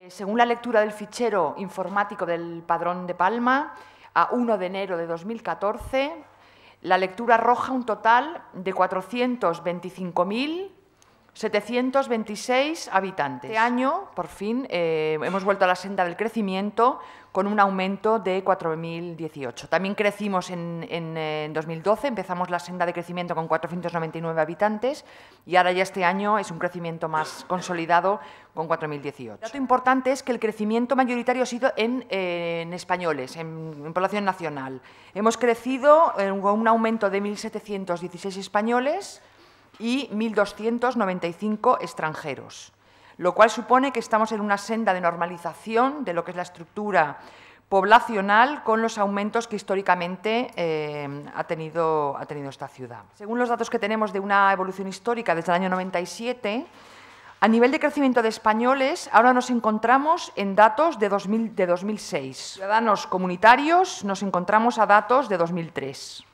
Eh, según la lectura del fichero informático del padrón de Palma, a 1 de enero de 2014, la lectura arroja un total de 425.000 726 habitantes. Este año, por fin, eh, hemos vuelto a la senda del crecimiento con un aumento de 4.018. También crecimos en, 2012, eh, empezamos la senda de crecimiento con 499 habitantes y ahora ya este año es un crecimiento más consolidado con 4.018. Dato importante es que el crecimiento mayoritario ha sido en, eh, en españoles, en, población nacional. Hemos crecido con un aumento de 1.716 españoles y 1.295 extranjeros, lo cual supone que estamos en una senda de normalización de lo que es la estructura poblacional con los aumentos que históricamente eh, ha, tenido, ha tenido esta ciudad. Según los datos que tenemos de una evolución histórica desde el año 97, a nivel de crecimiento de españoles, ahora nos encontramos en datos de, 2000, de 2006. Ciudadanos comunitarios, nos encontramos a datos de 2003.